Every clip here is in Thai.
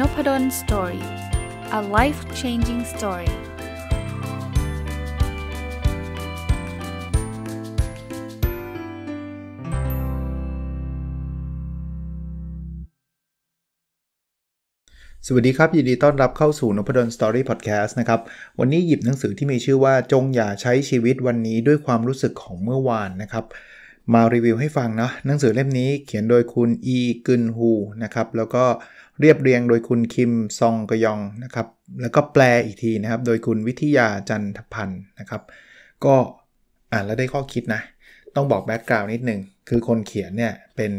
n o p ด d o สตอรี่ a life changing story สวัสดีครับยินดีต้อนรับเข้าสู่นพดลสตอรี่พอดแคสต์นะครับ วันนี้หยิบหนังสือที่มีชื่อว่าจงอย่าใช้ชีวิตวันนี้ด้วยความรู้สึกของเมื่อวานนะครับ มารีวิวให้ฟังนะ หนังสือเล่มนี้เขียนโดยคุณอีกึนฮูนะครับ แล้วก็เรียบเรียงโดยคุณคิม ซองกยองนะครับแล้วก็แปลอีกทีนะครับโดยคุณวิทยาจันทพันธ์นะครับก็อ่านแล้วได้ข้อคิดนะ ต้องบอกแบ็กกราวน์นิดหนึ่ง คือคนเขียนเนี่ยเป็น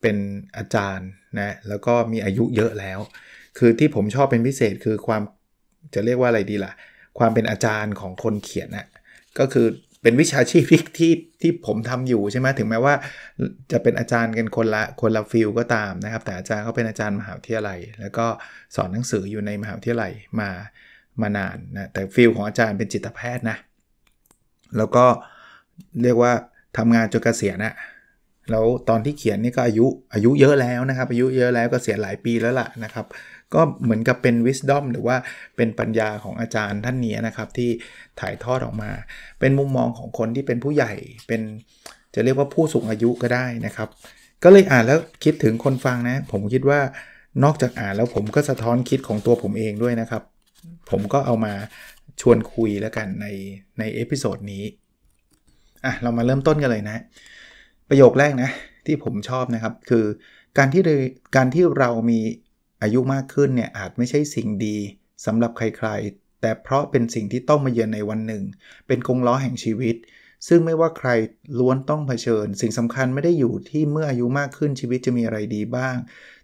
เป็นอาจารย์นะแล้วก็มีอายุเยอะแล้ว คือที่ผมชอบเป็นพิเศษคือความจะเรียกว่าอะไรดีละ่ะ ความเป็นอาจารย์ของคนเขียนนะ่ะก็คือเป็นวิชาชีพที่ที่ที่ผมทำอยู่ใช่ไหมถึงแม้ว่าจะเป็นอาจารย์กันคนละ คนละฟิลก็ตามนะครับ แต่อาจารย์เขาเป็นอาจารย์มหาวิทยาลัย แล้วก็สอนหนังสืออยู่ใน มหาวิทยาลัยมามานานนะแต่ฟิลของอาจารย์เป็นจิตแพทย์นะแล้วก็เรียกว่าทำงานจนเกษียณนะแล้วตอนที่เขียนนี่ก็อายุอายุเยอะแล้วนะครับ อายุเยอะแล้วก็เสียหลายปีแล้วล่ะนะครับ ก็เหมือนกับเป็นวิส d o m หรือว่าเป็นปัญญาของอาจารย์ท่านนี้นะครับ ที่ถ่ายทอดออกมา เป็นมุมมองของคนที่เป็นผู้ใหญ่เป็นจะเรียกว่าผู้สูงอายุก็ได้นะครับ ก็เลยอ่านแล้วคิดถึงคนฟังนะ ผมคิดว่านอกจากอ่านแล้วผมก็สะท้อนคิดของตัวผมเองด้วยนะครับ ผมก็เอามาชวนคุยแล้วกันในในเอพิโซดนี้อ่ะเรามาเริ่มต้นกันเลยนะประโยคแรกนะที่ผมชอบนะครับคือการที่การที่เรามีอายุมากขึ้นเนี่ยอาจไม่ใช่สิ่งดีสำหรับใครๆ แต่เพราะเป็นสิ่งที่ต้องมาเยือนในวันหนึ่งเป็นกงล้อแห่งชีวิต ซึ่งไม่ว่าใครล้วนต้องเผชิญ สิ่งสำคัญไม่ได้อยู่ที่เมื่ออายุมากขึ้นชีวิตจะมีอะไรดีบ้าง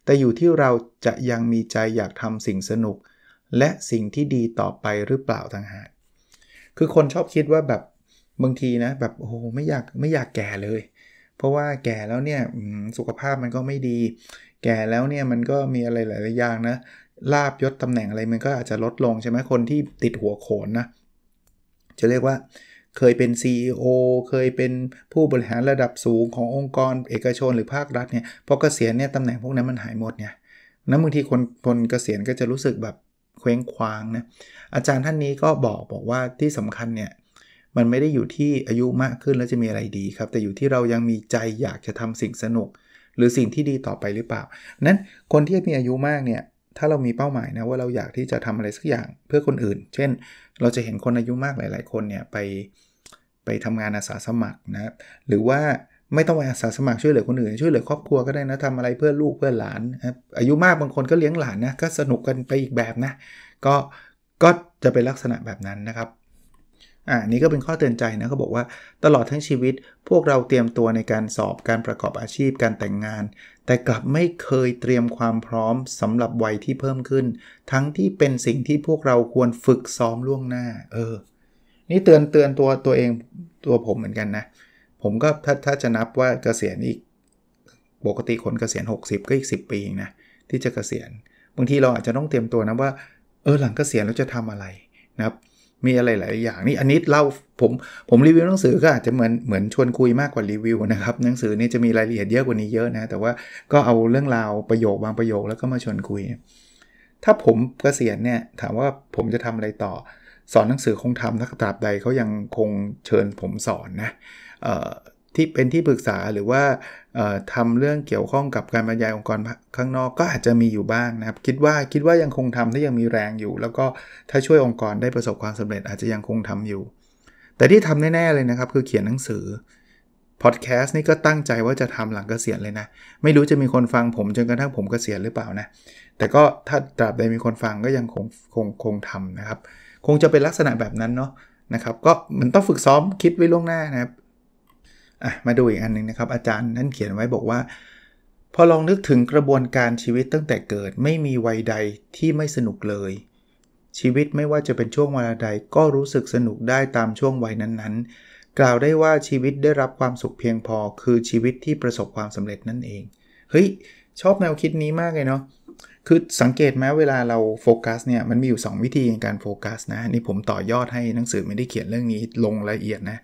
แต่อยู่ที่เราจะยังมีใจอยากทำสิ่งสนุก และสิ่งที่ดีต่อไปหรือเปล่าต่างหากคือคนชอบคิดว่าแบบบางทีนะแบบโอ้ไม่อยากไม่อยากแก่เลยเพราะว่าแก่แล้วเนี่ยสุขภาพมันก็ไม่ดี แก่แล้วเนี่ยมันก็มีอะไรหลาย ๆอย่างนะลาบยศตำแหน่งอะไร มันก็อาจจะลดลงใช่ไหมคนที่ติดหัวโขนนะจะเรียกว่าเคยเป็น CEO เคยเป็นผู้บริหารระดับสูงขององค์กร เอกชนหรือภาครัฐเนี่ยพอเกษียณเนี่ยตำแหน่งพวกนั้นมันหายหมดเนี่ยนั้นบางทีคนคนเกษียณก็จะรู้สึกแบบเคว้งคว้างนะอาจารย์ท่านนี้ก็บอกบอกว่าที่สำคัญเนี่ยมันไม่ได้อยู่ที่อายุมากขึ้นแล้วจะมีอะไรดีครับแต่อยู่ที่เรายังมีใจอยากจะทำสิ่งสนุกหรือสิ่งที่ดีต่อไปหรือเปล่านั้นคนที่มีอายุมากเนี่ยถ้าเรามีเป้าหมายนะว่าเราอยากที่จะทำอะไรสักอย่างเพื่อคนอื่น เช่น เราจะเห็นคนอายุมากหลายๆ คนเนี่ยไปไปทำงานอาสาสมัครนะหรือว่าไม่ต้องไปอาสาสมัครช่วยเหลือคนอื่น ช่วยเหลือครอบครัวก็ได้นะทำอะไรเพื่อลูกเพื่อหลานอายุมากบางคนก็เลี้ยงหลานนะก็สนุกกันไปอีกแบบนะ ก็ก็จะเป็นลักษณะแบบนั้นนะครับอ่านี่ก็เป็นข้อเตือนใจนะเขาบอกว่าตลอดทั้งชีวิต พวกเราเตรียมตัวในการสอบการประกอบอาชีพการแต่งงาน แต่กลับไม่เคยเตรียมความพร้อมสำหรับวัยที่เพิ่มขึ้น ทั้งที่เป็นสิ่งที่พวกเราควรฝึกซ้อมล่วงหน้า เออ นี่เตือนเตือนตัวตัวเองตัวผมเหมือนกันนะ ผมก็ถ้าถ้าจะนับว่าเกษียณอีกปกติคนเกษียณ 60 ก็อีก10 ปีนะ ที่จะเกษียณบางทีเราอาจจะต้องเตรียมตัวนะว่า เออหลังเกษียณเราจะทำอะไรนะครับมีอะไรหลายอย่างนี่อันนี้เล่าผม ผมรีวิวหนังสือ ก็อาจจะเหมือน เหมือนชวนคุยมากกว่ารีวิว นะครับหนังสือนี่จะ มี รายละเอียดเยอะกว่านี้เยอะนะแต่ว่าก็เอาเรื่องราวประโยคบางประโยค แล้วก็มาชวนคุย ถ้าผมกเกษียณเนี่ยถามว่าผมจะทำอะไรต่อสอนหนังสือคงทำถ้าตราบใดเขายังคงเชิญผมสอนนะที่เป็นที่ปรึกษาหรือว่าทำเรื่องเกี่ยวข้องกับการบรรยายองค์กรข้างนอกก็อาจจะมีอยู่บ้างนะครับ คิดว่าคิดว่ายังคงทำถ้ายังมีแรงอยู่ แล้วก็ถ้าช่วยองค์กรได้ประสบความสำเร็จ อาจจะยังคงทำอยู่ แต่ที่ทำแน่ๆเลยนะครับ คือเขียนหนังสือพอดแคสต์นี่ก็ตั้งใจว่าจะทำหลังเกษียณเลยนะ ไม่รู้จะมีคนฟังผมจนกระทั่งผมเกษียณหรือเปล่านะแต่ก็ถ้าตราบใดมีคนฟังก็ยังคงคงคงทำนะครับ คงจะเป็นลักษณะแบบนั้นเนาะนะครับก็มันต้องฝึกซ้อมคิดไว้ล่วงหน้านะครับอะมาดูอีกอันนึงนะครับ อาจารย์นั่นเขียนไว้บอกว่า พอลองนึกถึงกระบวนการชีวิตตั้งแต่เกิดไม่มีวัยใดที่ไม่สนุกเลย ชีวิตไม่ว่าจะเป็นช่วงเวลาใดก็รู้สึกสนุกได้ตามช่วงวัยนั้นๆ กล่าวได้ว่าชีวิตได้รับความสุขเพียงพอคือชีวิตที่ประสบความสำเร็จนั่นเอง เฮ้ยชอบแนวคิดนี้มากเลยเนาะคือสังเกตไหมเวลาเราโฟกัสเนี่ยมันมีอยู่ 2 วิธีในการโฟกัสนะนี่ผมต่อยอดให้หนังสือไม่ได้เขียนเรื่องนี้ลงละเอียดนะ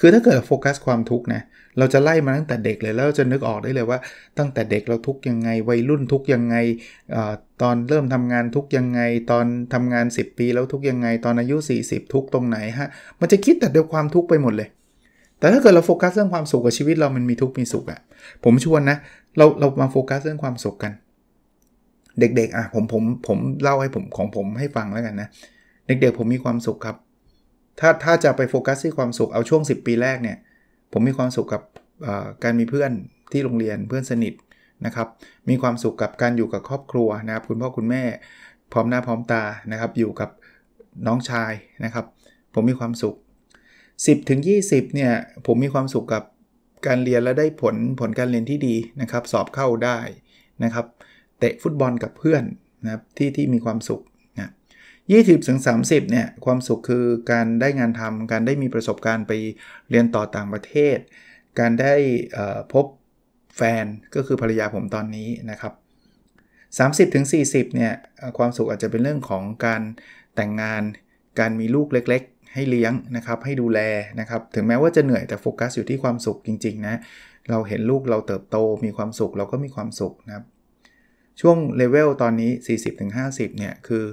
คือถ้าเกิดโฟกัสความทุกข์นะเราจะไล่มาตั้งแต่เด็กเลยแล้วจะนึกออกได้เลยว่า ตั้งแต่เด็กเราทุกยังไง วัยรุ่นทุกยังไงอตอนเริ่มทำงานทุกยังไง ตอนทำงาน 10 ปี แล้วทุกยังไง ตอนอายุ 40 ทุกตรงไหนฮะมันจะคิดแต่เดียวความทุกข์ไปหมดเลย แต่ถ้าเกิดเราโฟกัสเรื่องความสุขกับชีวิตเรามันมีทุกมีสุขอะผมชวนนะเราเรามาโฟกัสเรื่องความสุขกันเด็กๆอ่ะผมผมผมเล่าให้ผมของผมให้ฟังแล้วกันนะเด็กๆผมมีความสุขครับถ้าถ้าจะไปโฟกัสที่ความสุขเอาช่วง 10 ปีแรกเนี่ยผมมีความสุขกับการมีเพื่อนที่โรงเรียนเพื่อนสนิทนะครับมีความสุขกับการอยู่กับครอบครัวนะครับคุณพ่อคุณแม่พร้อมหน้าพร้อมตานะครับอยู่กับน้องชายนะครับผมมีความสุข 10 ถึง 20เนี่ยผมมีความสุขกับการเรียนและได้ผลผลการเรียนที่ดีนะครับสอบเข้าได้นะครับเตะฟุตบอลกับเพื่อนนะครับที่ที่มีความสุขยี่สิบถึงสาเนี่ยความสุขคือการได้งานทำการได้มีประสบการณ์ไปเรียนต่อต่างประเทศ การได้พบแฟนก็คือภรรยาผมตอนนี้นะครับ 3 0สีเนี่ยความสุขอาจจะเป็นเรื่องของการแต่งงาน การมีลูกเล็ก ๆ ให้เลี้ยงนะครับให้ดูแลนะครับถึงแม้ว่าจะเหนื่อยแต่โฟกัสอยู่ที่ความสุขจริงๆนะเราเห็นลูกเราเติบโตมีความสุขเราก็มีความสุขนะครับช่วงเลเวลตอนนี้ 40-50เนี่ยคือ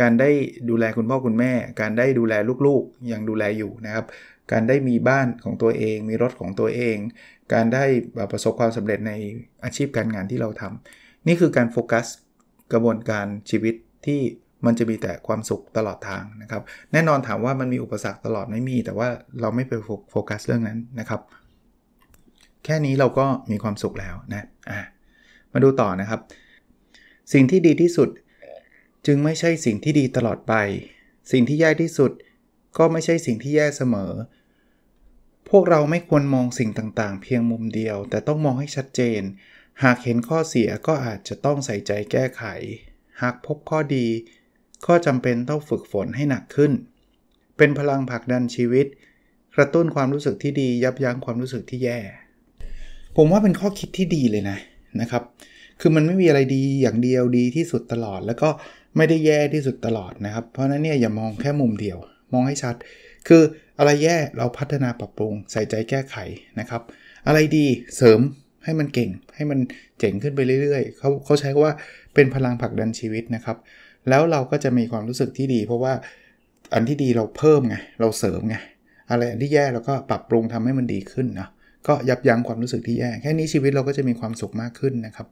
การได้ดูแลคุณพ่อคุณแม่ การได้ดูแลลูกๆ ยังดูแลอยู่นะครับ การได้มีบ้านของตัวเอง มีรถของตัวเอง การได้ประสบความสำเร็จในอาชีพการงานที่เราทำ นี่คือการโฟกัสกระบวนการชีวิตที่มันจะมีแต่ความสุขตลอดทางนะครับ แน่นอนถามว่ามันมีอุปสรรคตลอดไม่มี แต่ว่าเราไม่ไปโฟกัสเรื่องนั้นนะครับ แค่นี้เราก็มีความสุขแล้วนะะมาดูต่อนะครับ สิ่งที่ดีที่สุดจึงไม่ใช่สิ่งที่ดีตลอดไป สิ่งที่แย่ที่สุด ก็ไม่ใช่สิ่งที่แย่เสมอ พวกเราไม่ควรมองสิ่งต่างๆ เพียงมุมเดียว แต่ต้องมองให้ชัดเจน หากเห็นข้อเสียก็อาจจะต้องใส่ใจแก้ไข หากพบข้อดี ก็จำเป็นต้องฝึกฝนให้หนักขึ้น เป็นพลังผลักดันชีวิต กระตุ้นความรู้สึกที่ดียับยั้งความรู้สึกที่แย่ ผมว่าเป็นข้อคิดที่ดีเลยนะนะครับ คือมันไม่มีอะไรดีอย่างเดียวดีที่สุดตลอดแล้วก็ไม่ได้แย่ที่สุดตลอดนะครับ เพราะนั้นเนี่ยอย่ามองแค่มุมเดียว มองให้ชัด คืออะไรแย่เราพัฒนาปรับปรุง ใส่ใจแก้ไขนะครับ อะไรดีเสริมให้มันเก่งให้มันเจ๋งขึ้นไปเรื่อยๆเขาเขาใช้ว่าเป็นพลังผลักดันชีวิตนะครับ แล้วเราก็จะมีความรู้สึกที่ดี เพราะว่าอันที่ดีเราเพิ่มไงเราเสริมไงอะไรอันที่แย่เราก็ปรับปรุงทำให้มันดีขึ้นนะก็ยับยั้งความรู้สึกที่แย่ แค่นี้ชีวิตเราก็จะมีความสุขมากขึ้นนะครับ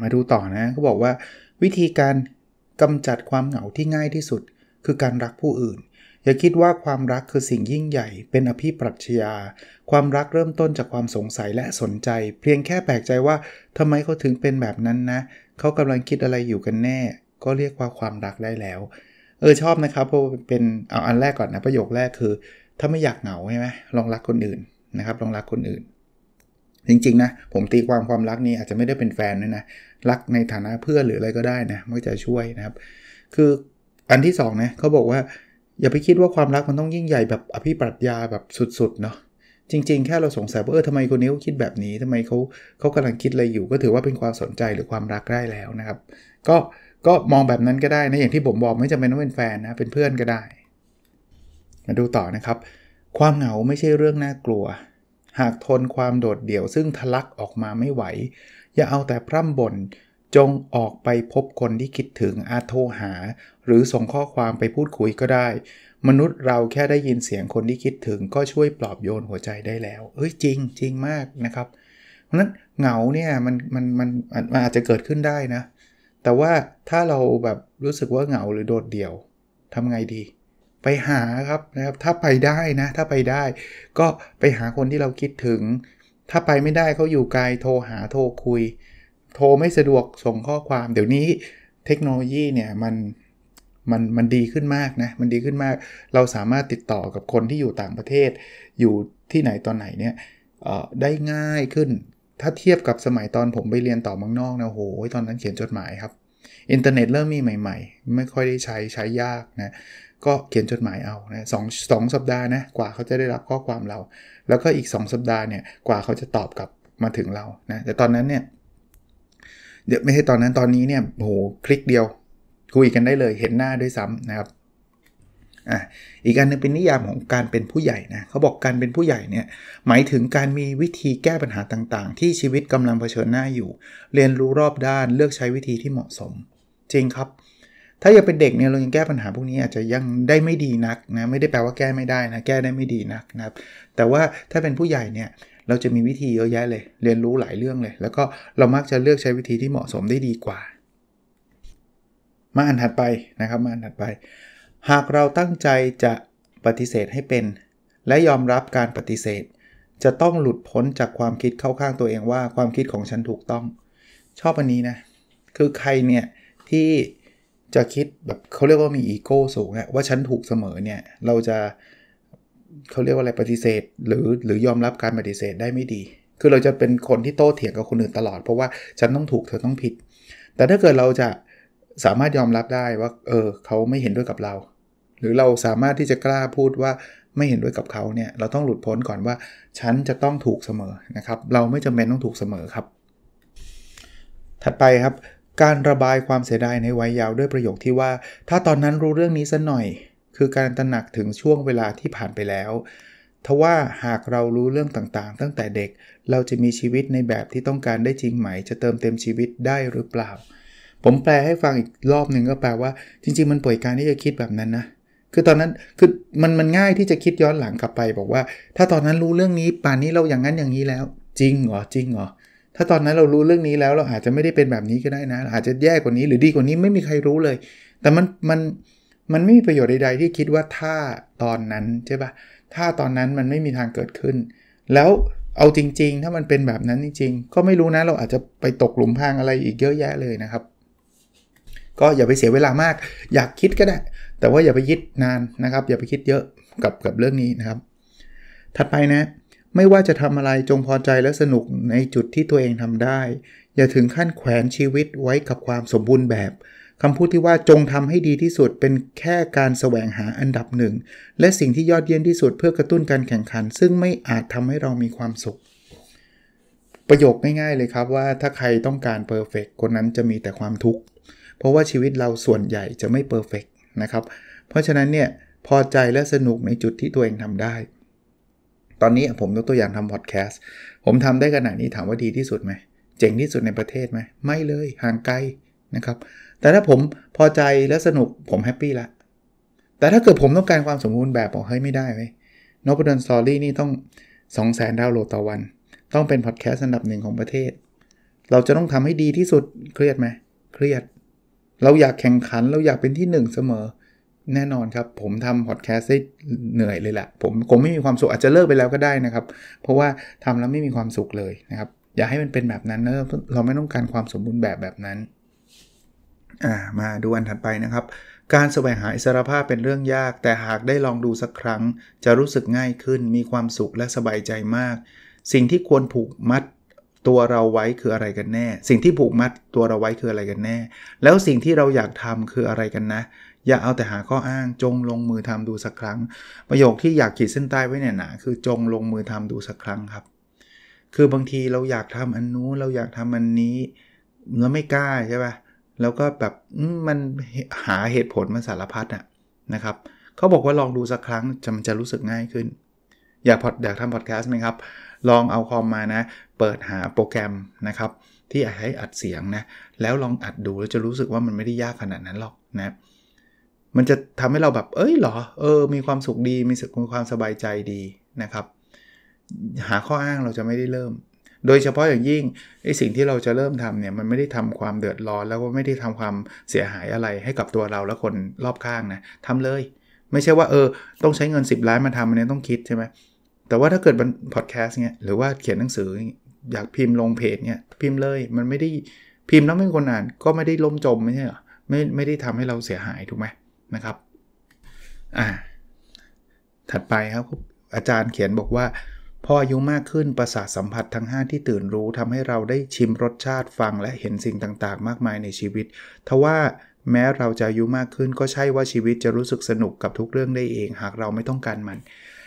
มาดูต่อนะเขาบอกว่าวิธีการกำจัดความเหงาที่ง่ายที่สุด คือการรักผู้อื่น อย่าคิดว่าความรักคือสิ่งยิ่งใหญ่ เป็นอภิปรัชญาความรักเริ่มต้นจากความสงสัยและสนใจ เพียงแค่แปลกใจว่าทำไมเขาถึงเป็นแบบนั้นนะเขากำลังคิดอะไรอยู่กันแน่ ก็เรียกว่าความรักได้แล้ว เออชอบนะครับเพราะเป็นเอาอันแรกก่อนนะประโยคแรกคือ ถ้าไม่อยากเหงาใช่ไหมลองรักคนอื่นนะครับลองรักคนอื่นจริงๆนะผมตีความความรักนี่อาจจะไม่ได้เป็นแฟนด้วยนะรักในฐานะเพื่อนหรืออะไรก็ได้นะมันจะช่วยนะครับ คืออันที่2นะเขาบอกว่า อย่าไปคิดว่าความรักมันต้องยิ่งใหญ่แบบอภิปรัชญาแบบสุดๆเนาะจริง ๆ แค่เราสงสัยว่าเออทำไมคนนี้เขาคิดแบบนี้ทำไมเขาเขากำลังคิดอะไรอยู่ก็ถือว่าเป็นความสนใจหรือความรักได้แล้วนะครับ ก็ก็มองแบบนั้นก็ได้นะอย่างที่ผมบอกไม่จำเป็นต้องเป็นแฟนนะเป็นเพื่อนก็ได้มาดูต่อนะครับ ความเหงาไม่ใช่เรื่องน่ากลัวหากทนความโดดเดี่ยวซึ่งทะลักออกมาไม่ไหว อย่าเอาแต่พร่ำบน่น จงออกไปพบคนที่คิดถึงอาโทรหา หรือส่งข้อความไปพูดคุยก็ได้ มนุษย์เราแค่ได้ยินเสียงคนที่คิดถึงก็ช่วยปลอบโยนหัวใจได้แล้ว เอ้ยจริง จริงมากนะครับ เพราะนั้นเหงาเนี่ยมันมันมันมันอาจจะเกิดขึ้นได้นะ แต่ว่าถ้าเราแบบรู้สึกว่าเหงาหรือโดดเดี่ยวทำไงดีไปหาครับนะครับถ้าไปได้นะถ้าไปได้ก็ไปหาคนที่เราคิดถึง ถ้าไปไม่ได้เขาอยู่ไกลโทรหาโทรคุย โทรไม่สะดวกส่งข้อความ เดี๋ยวนี้เทคโนโลยีเนี่ยมันมันมันดีขึ้นมากนะมันดีขึ้นมาก เราสามารถติดต่อกับคนที่อยู่ต่างประเทศ อยู่ที่ไหนตอนไหนเนี่ยได้ง่ายขึ้น ถ้าเทียบกับสมัยตอนผมไปเรียนต่อมังนอกนะโหตอนนั้นเขียนจดหมายครับอินเทอร์เน็ตเริ่มมีใหม่ๆไม่ค่อยได้ใช้ใช้ยากนะก็เขียนจดหมายเอานะสองสองสัปดาห์นะกว่าเขาจะได้รับข้อความเรา แล้วก็อีก 2 สัปดาห์เนี่ยกว่าเขาจะตอบกลับมาถึงเรานะแต่ตอนนั้นเนี่ยเดี๋ยวไม่ใช่ตอนนั้นตอนนี้เนี่ยโหคลิกเดียวคุยกันได้เลยเห็นหน้าด้วยซ้ำนะครับอ่ะอีกอันนึงเป็นนิยามของการเป็นผู้ใหญ่นะเขาบอกการเป็นผู้ใหญ่เนี่ยหมายถึงการมีวิธีแก้ปัญหาต่างๆ ที่ชีวิตกำลังเผชิญหน้าอยู่ เรียนรู้รอบด้านเลือกใช้วิธีที่เหมาะสมจริงครับ ถ้ายังเป็นเด็กเนี่ยเรายังแก้ปัญหาพวกนี้อาจจะยังได้ไม่ดีนักนะไม่ได้แปลว่าแก้ไม่ได้นะแก้ได้ไม่ดีนักนะครับแต่ว่าถ้าเป็นผู้ใหญ่เนี่ยเราจะมีวิธีเยอะแยะเลย เรียนรู้หลายเรื่องเลย แล้วก็เรามักจะเลือกใช้วิธีที่เหมาะสมได้ดีกว่า มาอันถัดไปนะครับมาอันถัดไป หากเราตั้งใจจะปฏิเสธให้เป็น และยอมรับการปฏิเสธ จะต้องหลุดพ้นจากความคิดเข้าข้างตัวเองว่า ความคิดของฉันถูกต้อง ชอบอันนี้นะคือใครเนี่ยที่จะคิดแบบเขาเรียกว่ามีอีโก้สูงอะว่าฉันถูกเสมอเนี่ยเราจะเขาเรียกว่าอะไรปฏิเสธ หรือหรือยอมรับการปฏิเสธได้ไม่ดี คือเราจะเป็นคนที่โต้เถียงกับคนอื่นตลอด เพราะว่าฉันต้องถูกเธอต้องผิด แต่ถ้าเกิดเราจะสามารถยอมรับได้ว่าเออเขาไม่เห็นด้วยกับเรา หรือเราสามารถที่จะกล้าพูดว่าไม่เห็นด้วยกับเขาเนี่ย เราต้องหลุดพ้นก่อนว่าฉันจะต้องถูกเสมอนะครับ เราไม่จำเป็นต้องถูกเสมอครับ ถัดไปครับการระบายความเสียดายในวัยยาวด้วยประโยคที่ว่า ถ้าตอนนั้นรู้เรื่องนี้ซะหน่อย คือการตระหนักถึงช่วงเวลาที่ผ่านไปแล้วทว่าหากเรารู้เรื่องต่างๆตั้งแต่เด็กเราจะมีชีวิตในแบบที่ต้องการได้จริงไหม จะเติมเต็มชีวิตได้หรือเปล่า ผมแปลให้ฟังอีกรอบหนึ่งก็แปลว่า จริงๆมันป่วยการที่จะคิดแบบนั้นนะ คือตอนนั้นคือมันมันง่ายที่จะคิดย้อนหลังกลับไป บอกว่า ถ้าตอนนั้นรู้เรื่องนี้ป่านนี้เราอย่างนั้นอย่างนี้แล้ว จริงเหรอจริงเหรอถ้าตอนนั้นเรารู้เรื่องนี้แล้ว เราอาจจะไม่ได้เป็นแบบนี้ก็ได้นะ อาจจะแย่กว่านี้หรือดีกว่านี้ไม่มีใครรู้เลย แต่มันมันมันไม่มีประโยชน์ใดๆ ที่คิดว่าถ้าตอนนั้นใช่ปะถ้าตอนนั้นมันไม่มีทางเกิดขึ้น แล้วเอาจริง ๆ ถ้ามันเป็นแบบนั้นจริง ๆ ก็ไม่รู้นะ เราอาจจะไปตกหลุมพรางอะไรอีกเยอะแยะเลยนะครับ ก็อย่าไปเสียเวลามาก อยากคิดก็ได้ แต่ว่าอย่าไปยิดนานนะครับ อย่าไปคิดเยอะกับกับเรื่องนี้นะครับ ถัดไปนะไม่ว่าจะทำอะไรจงพอใจและสนุกในจุดที่ตัวเองทำได้ อย่าถึงขั้นแขวนชีวิตไว้กับความสมบูรณ์แบบคำพูดที่ว่าจงทำให้ดีที่สุดเป็นแค่การแสวงหาอันดับหนึ่ง และสิ่งที่ยอดเยี่ยมที่สุดเพื่อกระตุ้นการแข่งขัน ซึ่งไม่อาจทำให้เรามีความสุข ประโยคง่ายๆเลยครับว่าถ้าใครต้องการเพอร์เฟกคนนั้นจะมีแต่ความทุกข์เพราะว่าชีวิตเราส่วนใหญ่จะไม่เพอร์เฟกนะครับเพราะฉะนั้นเนี่ยพอใจและสนุกในจุดที่ตัวเองทำได้ตอนนี้ผมยกตัวอย่างทำพอดแคสต์ ผมทำได้ขนาดนี้ถามว่าดีที่สุดไหม เจ๋งที่สุดในประเทศไหม ไม่เลยห่างไกลนะครับแต่ถ้าผมพอใจและสนุกผมแฮปปี้ละแต่ถ้าเกิดผมต้องการความสมบูรณ์แบบบอกเฮ้ยไม่ได้ไหมนบดอนสอรี่นี่ต้อง 2 0 0แสนดาวโหลดต่อวัน ต้องเป็นพอดแคสต์อันดับหนึ่งของประเทศ เราจะต้องทำให้ดีที่สุดเครียดไหมเครียด เราอยากแข่งขันเราอยากเป็นที่หนึ่งเสมอแน่นอนครับผมทำพอดแคสต์ได้เหนื่อยเลยแหละ ผมคงไม่มีความสุขอาจจะเลิกไปแล้วก็ได้นะครับ เพราะว่าทำแล้วไม่มีความสุขเลยนะครับ อย่าให้มันเป็นแบบนั้นนะเราไม่ต้องการความสมบูรณ์แบบแบบนั้นมาดูอันถัดไปนะครับ การแสวงหาอิสรภาพเป็นเรื่องยาก แต่หากได้ลองดูสักครั้ง จะรู้สึกง่ายขึ้นมีความสุขและสบายใจมาก สิ่งที่ควรผูกมัดตัวเราไว้คืออะไรกันแน่ สิ่งที่ผูกมัดตัวเราไว้คืออะไรกันแน่ แล้วสิ่งที่เราอยากทำคืออะไรกันนะอย่าเอาแต่หาข้ออ้างจงลงมือทำดูสักครั้ง ประโยคที่อยากขีดเส้นใต้ไว้เนี่ยนะคือจงลงมือทำดูสักครั้งครับ คือบางทีเราอยากทำอันนู้น เราอยากทำอันนี้แล้วไม่กล้าใช่ปะ่ะแล้วก็แบบมันหาเหตุผลมาสารพัดอะนะครับ เขาบอกว่าลองดูสักครั้งจะมันจะรู้สึกง่ายขึ้น อยากพอดอยากทำพอดแคสต์ไหมครับ ลองเอาคอมมานะ เปิดหาโปรแกรมนะครับ ที่ให้อัดเสียงนะ แล้วลองอัดดูแล้วจะรู้สึกว่ามันไม่ได้ยากขนาดนั้นหรอกนะมันจะทำให้เราแบบเอ้ยเหรอ เออ มีความสุขดีมีมีความสบายใจดีนะครับ หาข้ออ้างเราจะไม่ได้เริ่ม โดยเฉพาะอย่างยิ่งไอ้สิ่งที่เราจะเริ่มทำเนี่ยมันไม่ได้ทำความเดือดร้อนแล้วก็ไม่ได้ทำความเสียหายอะไรให้กับตัวเราและคนรอบข้างนะทำเลย ไม่ใช่ว่าเออต้องใช้เงิน10ล้านมาทำอันนี้ต้องคิดใช่ไหมแต่ว่าถ้าเกิดมันพอดแคสต์เนี่ยหรือว่าเขียนหนังสืออยากพิมพ์ลงเพจเนี่ยพิมพ์เลย มันไม่ได้พิมพ์แล้วไม่คนอ่าน ก็ไม่ได้ล่มจมไม่ใช่หรอไม่ไม่ได้ทำให้เราเสียหายถูกไหมนะครับ อ่า ถัดไปครับ อาจารย์เขียนบอกว่าพออายุมากขึ้นประสาทสัมผัสทั้ง5 ที่ตื่นรู้ ทำให้เราได้ชิมรสชาติฟังและเห็นสิ่งต่างๆ มากมายในชีวิต ทว่า แม้เราจะอายุมากขึ้น ก็ใช่ว่าชีวิตจะรู้สึกสนุกกับทุกเรื่องได้เองหากเราไม่ต้องการมัน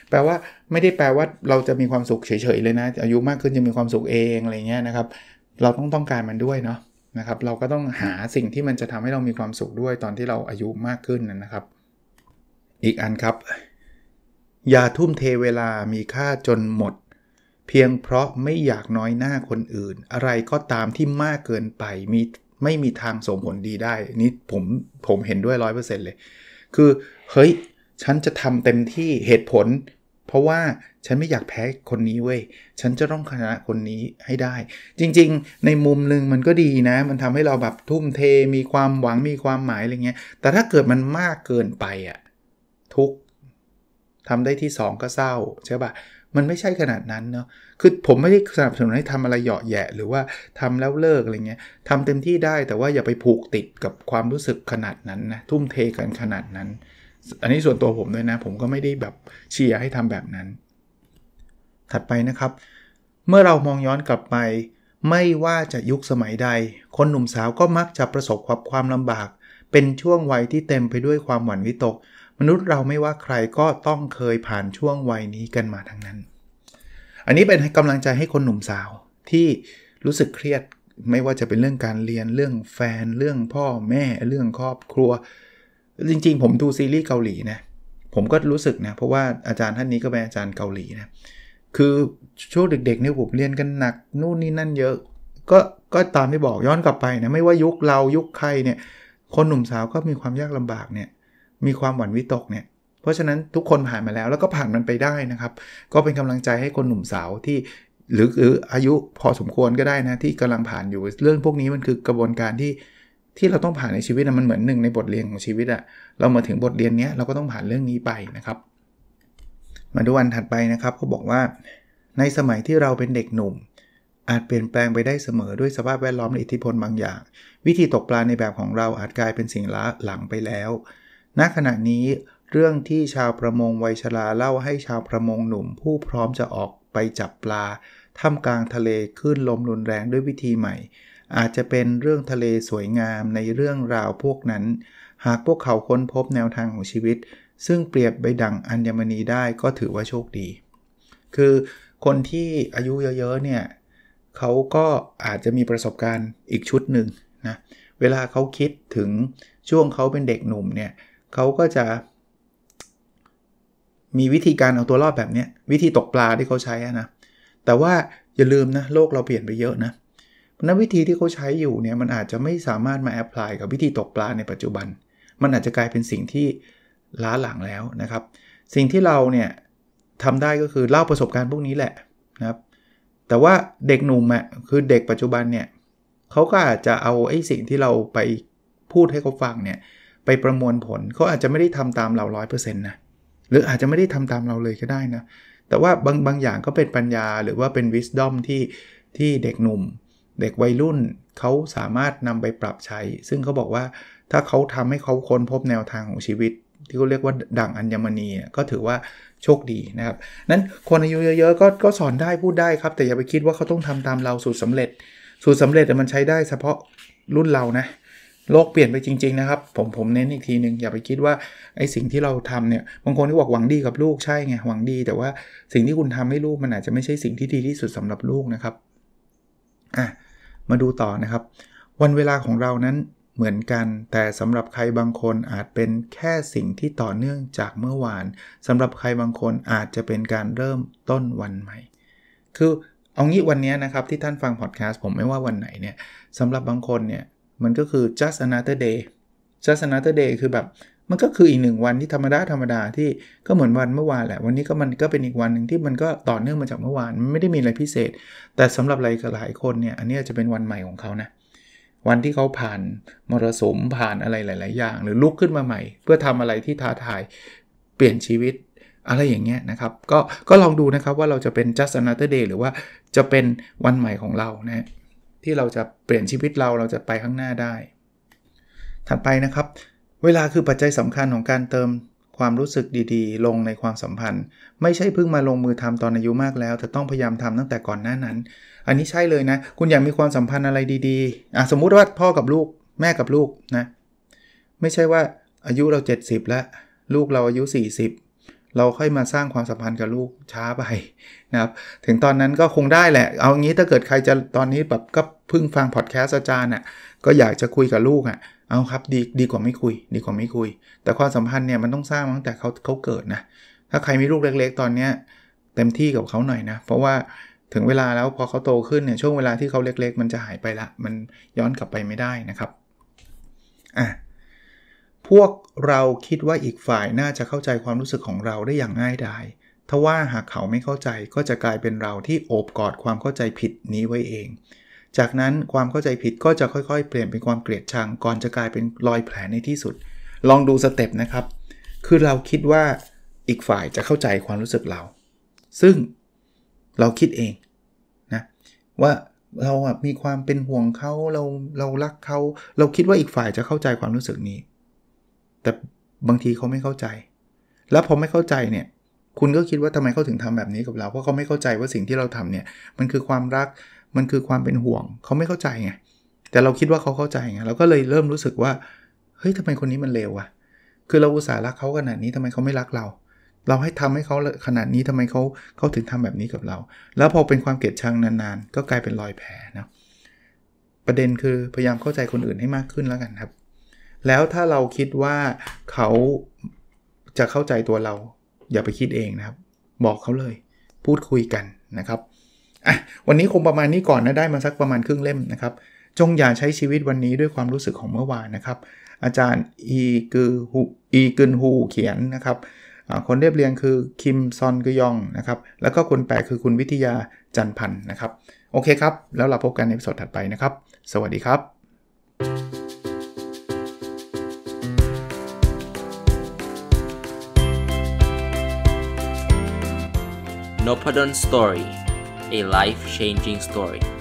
แปลว่าไม่ได้แปลว่าเราจะมีความสุขเฉยๆเลยนะ อายุมากขึ้นจะมีความสุขเองอะไรเงี้ยนะครับ เราต้องต้องการมันด้วยเนาะนะครับเราก็ต้องหาสิ่งที่มันจะทำให้เรามีความสุขด้วยตอนที่เราอายุมากขึ้นนะครับ อีกอันครับ อย่าทุ่มเทเวลามีค่าจนหมดเพียงเพราะไม่อยากน้อยหน้าคนอื่น อะไรก็ตามที่มากเกินไปมีไม่มีทางส่งผลดีได้ นี่ผมผมเห็นด้วย 100%เลย คือเฮ้ยฉันจะทำเต็มที่เหตุผลเพราะว่าฉันไม่อยากแพ้คนนี้เว้ย ฉันจะต้องชนะคนนี้ให้ได้ จริง ๆ ในมุมหนึ่งมันก็ดีนะ มันทำให้เราแบบทุ่มเท มีความหวัง มีความหมายอะไรเงี้ย แต่ถ้าเกิดมันมากเกินไปอะทุกทำได้ที่2ก็เศร้าใช่ปะมันไม่ใช่ขนาดนั้นเนาะ คือผมไม่ได้สนับสนุนให้ทำอะไรเหยาะแยะ หรือว่าทำแล้วเลิกอะไรเงี้ยทำเต็มที่ได้ แต่ว่าอย่าไปผูกติดกับความรู้สึกขนาดนั้นนะทุ่มเทกันขนาดนั้นอันนี้ส่วนตัวผมด้วยนะ ผมก็ไม่ได้แบบเชียร์ให้ทำแบบนั้น ถัดไปนะครับ เมื่อเรามองย้อนกลับไป ไม่ว่าจะยุคสมัยใด คนหนุ่มสาวก็มักจะประสบความความลำบาก เป็นช่วงวัยที่เต็มไปด้วยความหวั่นวิตก มนุษย์เราไม่ว่าใครก็ต้องเคยผ่านช่วงวัยนี้กันมาทั้งนั้น อันนี้เป็นกำลังใจให้คนหนุ่มสาวที่รู้สึกเครียดไม่ว่าจะเป็นเรื่องการเรียน เรื่องแฟนเรื่องพ่อแม่เรื่องครอบครัวจริงๆผมดูซีรีส์เกาหลีนะผมก็รู้สึกนะเพราะว่าอาจารย์ท่านนี้ก็เป็นอาจารย์เกาหลีนะคือช่วงเด็กๆเนี่ยผมเรียนกันหนักนู่นนี่นั่นเยอะ ก็ก็ตามที่บอกย้อนกลับไปนะไม่ว่ายุคเรายุคใครเนี่ยคนหนุ่มสาวก็มีความยากลำบากเนี่ยมีความหวั่นวิตกเนี่ย เพราะฉะนั้นทุกคนผ่านมาแล้ว แล้วก็ผ่านมันไปได้นะครับ ก็เป็นกำลังใจให้คนหนุ่มสาวที่ หรือหรืออายุพอสมควรก็ได้นะที่กำลังผ่านอยู่เรื่องพวกนี้มันคือกระบวนการที่ที่เราต้องผ่านในชีวิตมันเหมือนหนึ่งในบทเรียนของชีวิตอะเรามาถึงบทเรียนนี้เราก็ต้องผ่านเรื่องนี้ไปนะครับ มาดูอันถัดไปนะครับเขาบอกว่า ในสมัยที่เราเป็นเด็กหนุ่ม อาจเปลี่ยนแปลงไปได้เสมอด้วยสภาพแวดล้อมและอิทธิพลบางอย่าง วิธีตกปลาในแบบของเราอาจกลายเป็นสิ่งล้าหลังไปแล้วณขณะนี้เรื่องที่ชาวประมงวัยชราเล่าให้ชาวประมงหนุ่มผู้พร้อมจะออกไปจับปลาท่ามกลางทะเลคลื่นลมรุนแรงด้วยวิธีใหม่อาจจะเป็นเรื่องทะเลสวยงามในเรื่องราวพวกนั้น หากพวกเขาค้นพบแนวทางของชีวิต ซึ่งเปรียบไปดังอัญมณีได้ก็ถือว่าโชคดี คือคนที่อายุเยอะๆเนี่ยเขาก็อาจจะมีประสบการณ์อีกชุดหนึ่งนะ เวลาเขาคิดถึงช่วงเขาเป็นเด็กหนุ่มเนี่ยเขาก็จะ มีวิธีการเอาตัวรอดแบบนี้วิธีตกปลาที่เขาใช้นะ แต่ว่าอย่าลืมนะโลกเราเปลี่ยนไปเยอะนะนวิธีที่เขาใช้อยู่เนี่ยมันอาจจะไม่สามารถมาแอพพลายกับวิธีตกปลาในปัจจุบัน มันอาจจะกลายเป็นสิ่งที่ล้าหลังแล้วนะครับสิ่งที่เราเนี่ยทำได้ก็คือเล่าประสบการณ์พวกนี้แหละนะครับแต่ว่าเด็กหนุ่มอะคือเด็กปัจจุบันเนี่ยเขาก็อาจจะเอาไอ้สิ่งที่เราไปพูดให้เขาฟังเนี่ย ไปประมวลผลเขาอาจจะไม่ได้ทำตามเราร้อยเปอร์เซ็นต์นะ หรืออาจจะไม่ได้ทำตามเราเลยก็ได้นะแต่ว่าบางบางอย่างก็เป็นปัญญาหรือว่าเป็นวิส d อมที่ที่เด็กหนุ่มเด็กวัยรุ่นเขาสามารถนำไปปรับใช้ ซึ่งเขาบอกว่าถ้าเขาทำให้เขาค้นพบแนวทางของชีวิต ที่เขาเรียกว่าดั่งอัญมณีก็ถือว่าโชคดีนะครับนั้นคนอายุเยอะๆก็ก็สอนได้พูดได้ครับ แต่อย่าไปคิดว่าเขาต้องทำตามเราสูตรสาเร็จ สูตรสาเร็จแต่มันใช้ได้เฉพาะรุ่นเรานะ โลกเปลี่ยนไปจริงๆนะครับ ผมผมเน้นอีกทีหนึ่งอย่าไปคิดว่าไอ้สิ่งที่เราทำเนี่ยบางคนที่บอกหวังดีกับลูกใช่ไงหวังดีแต่ว่าสิ่งที่คุณทำให้ลูกมันอาจจะไม่ใช่สิ่งที่ดีที่สุดสำหรับลูกนะครับอะมาดูต่อนะครับ วันเวลาของเรานั้นเหมือนกัน แต่สำหรับใครบางคนอาจเป็นแค่สิ่งที่ต่อเนื่องจากเมื่อวานสำหรับใครบางคนอาจจะเป็นการเริ่มต้นวันใหม่ คือเอางี้วันนี้นะครับที่ท่านฟังพอดแคสต์ผมไม่ว่าวันไหนเนี่ยสำหรับบางคนเนี่ย มันก็คือ just another day just another day คือแบบมันก็คืออีกหนึ่งวันที่ธรรมดาธรรมดาที่ก็เหมือนวันเมื่อวานแหละ วันนี้ก็มันก็เป็นอีกวันหนึ่งที่มันก็ต่อเนื่องมาจากเมื่อวานมัน ไม่ได้มีอะไรพิเศษ แต่สำหรับหลายหลายคนเนี่ยอันนี้จะเป็นวันใหม่ของเขานะวันที่เขาผ่านมรสุมผ่านอะไรหลายๆอย่างหรือลุกขึ้นมาใหม่ เพื่อทำอะไรที่ท้าทายเปลี่ยนชีวิต อะไรอย่างเงี้ยนะครับก็ก็ลองดูนะครับว่าเราจะเป็น just another day หรือว่าจะเป็นวันใหม่ของเรานะที่เราจะเปลี่ยนชีวิตเราเราจะไปข้างหน้าได้ถัดไปนะครับเวลาคือปัจจัยสำคัญของการเติมความรู้สึกดีๆลงในความสัมพันธ์ ไม่ใช่เพิ่งมาลงมือทำตอนอายุมากแล้วแต่ต้องพยายามทำตั้งแต่ก่อนหน้านั้น อันนี้ใช่เลยนะคุณอยากมีความสัมพันธ์อะไรดีๆอ่ะสมมุติว่าพ่อกับลูกแม่กับลูกนะไม่ใช่ว่าอายุเรา 70 แล้ว ลูกเราอายุ 40 เราค่อยมาสร้างความสัมพันธ์กับลูกช้าไปนะครับถึงตอนนั้นก็คงได้แหละ เอางี้ถ้าเกิดใครจะตอนนี้แบบก็เพิ่งฟังพอดแคสต์อาจารย์อ่ะก็อยากจะคุยกับลูกอะ่ะ เอาครับ ดีดีกว่าไม่คุย ดีกว่าไม่คุย แต่ความสัมพันธ์เนี่ยมันต้องสร้างตั้งแต่เขาเขาเกิดนะถ้าใครมีลูกเล็ก ๆ ตอนเนี้ย เต็มที่กับเขาหน่อยนะเพราะว่าถึงเวลาแล้วพอเขาโตขึ้นเนี่ยช่วงเวลาที่เขาเล็ก ๆ มันจะหายไปละ มันย้อนกลับไปไม่ได้นะครับอ่ะพวกเราคิดว่าอีกฝ่ายน่าจะเข้าใจความรู้สึกของเราได้อย่างง่ายดายทว่าหากเขาไม่เข้าใจก็จะกลายเป็นเราที่โอบกอดความเข้าใจผิดนี้ไว้เองจากนั้นความเข้าใจผิดก็จะค่อยๆ เปลี่ยนเป็นความเกลียดชัง ก่อนจะกลายเป็นรอยแผลในที่สุด ลองดูสเต็ปนะครับคือเราคิดว่าอีกฝ่ายจะเข้าใจความรู้สึกเรา ซึ่งเราคิดเองนะว่าเราอ่ะมีความเป็นห่วงเขาเราเรารักเขาเราคิดว่าอีกฝ่ายจะเข้าใจความรู้สึกนี้ แต่บางทีเขาไม่เข้าใจ แล้วพอไม่เข้าใจเนี่ยคุณก็คิดว่าทำไมเขาถึงทำแบบนี้กับเราเพราะเขาไม่เข้าใจว่าสิ่งที่เราทำเนี่ยมันคือความรักมันคือความเป็นห่วงเขาไม่เข้าใจไงแต่เราคิดว่าเขาเข้าใจไงเราก็เลยเริ่มรู้สึกว่าเฮ้ยทำไมคนนี้มันเลวอะคือเราอุตส่าห์รักเขาขนาดนี้ทำไมเขาไม่รักเรา เราให้ทำให้เขาขนาดนี้ทำไมเขาเขาถึงทำแบบนี้กับเรา แล้วพอเป็นความเกลียดชังนานๆ ก็กลายเป็นรอยแผลนะประเด็นคือพยายามเข้าใจคนอื่นให้มากขึ้นแล้วกันครับ แล้วถ้าเราคิดว่าเขาจะเข้าใจตัวเรา อย่าไปคิดเองนะครับ บอกเขาเลย พูดคุยกันนะครับวันนี้คงประมาณนี้ก่อนนะได้มาสักประมาณครึ่งเล่มนะครับ จงอย่าใช้ชีวิตวันนี้ด้วยความรู้สึกของเมื่อวานนะครับ อาจารย์ อีกือฮูอีกึนฮูเขียนนะครับคนเรียบเรียงคือคิมซอนกยองนะครับ แล้วก็คนแปลคือคุณวิทยาจันพันธ์นะครับ โอเคครับ แล้วเราพบกันในสดถัดไปนะครับ สวัสดีครับ n o p ด d o n Story a life changing story.